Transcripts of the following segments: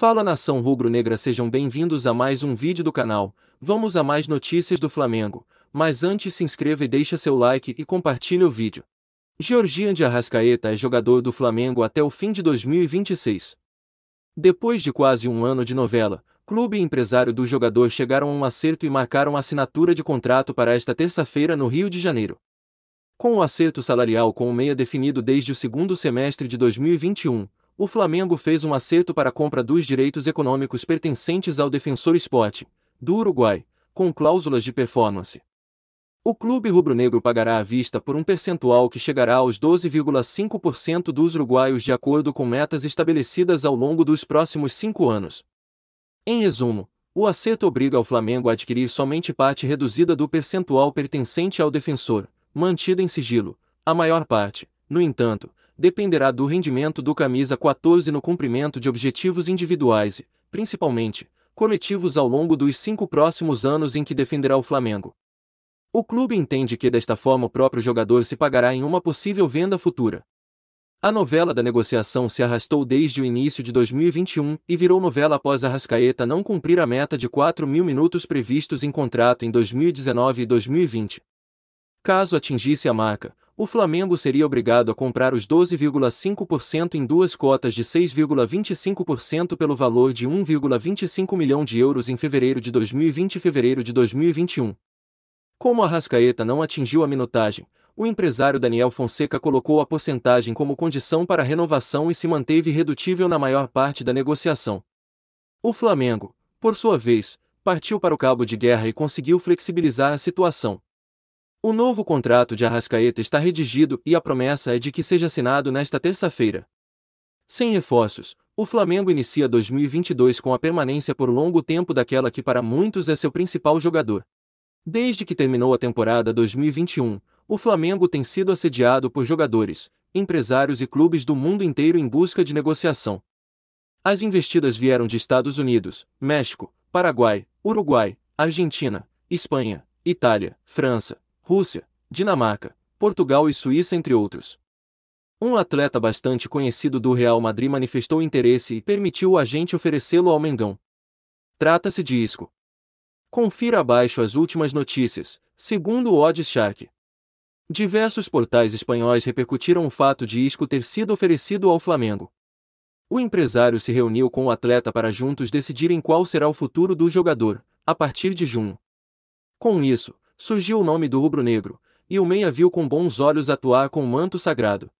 Fala nação rubro-negra, sejam bem-vindos a mais um vídeo do canal. Vamos a mais notícias do Flamengo, mas antes se inscreva e deixa seu like e compartilhe o vídeo. Georgian de Arrascaeta é jogador do Flamengo até o fim de 2026. Depois de quase um ano de novela, clube e empresário do jogador chegaram a um acerto e marcaram assinatura de contrato para esta terça-feira no Rio de Janeiro. Com o acerto salarial com o meia definido desde o segundo semestre de 2021, o Flamengo fez um acerto para a compra dos direitos econômicos pertencentes ao Defensor Sport, do Uruguai, com cláusulas de performance. O clube rubro-negro pagará à vista por um percentual que chegará aos 12,5% dos uruguaios de acordo com metas estabelecidas ao longo dos próximos cinco anos. Em resumo, o acerto obriga o Flamengo a adquirir somente parte reduzida do percentual pertencente ao defensor, mantida em sigilo, a maior parte, no entanto, dependerá do rendimento do camisa 14 no cumprimento de objetivos individuais, e, principalmente, coletivos ao longo dos cinco próximos anos em que defenderá o Flamengo. O clube entende que desta forma o próprio jogador se pagará em uma possível venda futura. A novela da negociação se arrastou desde o início de 2021 e virou novela após a Rascaeta não cumprir a meta de 4 mil minutos previstos em contrato em 2019 e 2020. Caso atingisse a marca, o Flamengo seria obrigado a comprar os 12,5% em duas cotas de 6,25% pelo valor de 1,25 milhão de euros em fevereiro de 2020 e fevereiro de 2021. Como a Rascaeta não atingiu a minutagem, o empresário Daniel Fonseca colocou a porcentagem como condição para renovação e se manteve irredutível na maior parte da negociação. O Flamengo, por sua vez, partiu para o cabo de guerra e conseguiu flexibilizar a situação. O novo contrato de Arrascaeta está redigido e a promessa é de que seja assinado nesta terça-feira. Sem reforços, o Flamengo inicia 2022 com a permanência por longo tempo daquela que para muitos é seu principal jogador. Desde que terminou a temporada 2021, o Flamengo tem sido assediado por jogadores, empresários e clubes do mundo inteiro em busca de negociação. As investidas vieram de Estados Unidos, México, Paraguai, Uruguai, Argentina, Espanha, Itália, França, Rússia, Dinamarca, Portugal e Suíça, entre outros. Um atleta bastante conhecido do Real Madrid manifestou interesse e permitiu o agente oferecê-lo ao Mengão. Trata-se de Isco. Confira abaixo as últimas notícias, segundo o Odds Shark. Diversos portais espanhóis repercutiram o fato de Isco ter sido oferecido ao Flamengo. O empresário se reuniu com o atleta para juntos decidirem qual será o futuro do jogador, a partir de junho. Com isso, surgiu o nome do rubro-negro, e o Meia viu com bons olhos atuar com o manto sagrado.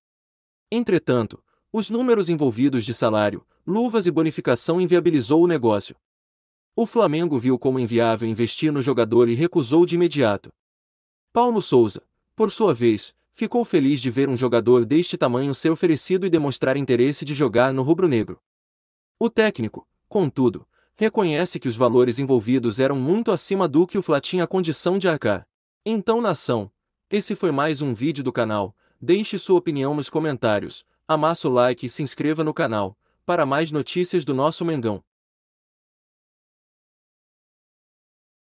Entretanto, os números envolvidos de salário, luvas e bonificação inviabilizou o negócio. O Flamengo viu como inviável investir no jogador e recusou de imediato. Paulo Souza, por sua vez, ficou feliz de ver um jogador deste tamanho ser oferecido e demonstrar interesse de jogar no rubro-negro. O técnico, contudo, reconhece que os valores envolvidos eram muito acima do que o Fla tinha condição de arcar. Então, nação, esse foi mais um vídeo do canal, deixe sua opinião nos comentários, amasse o like e se inscreva no canal, para mais notícias do nosso Mengão.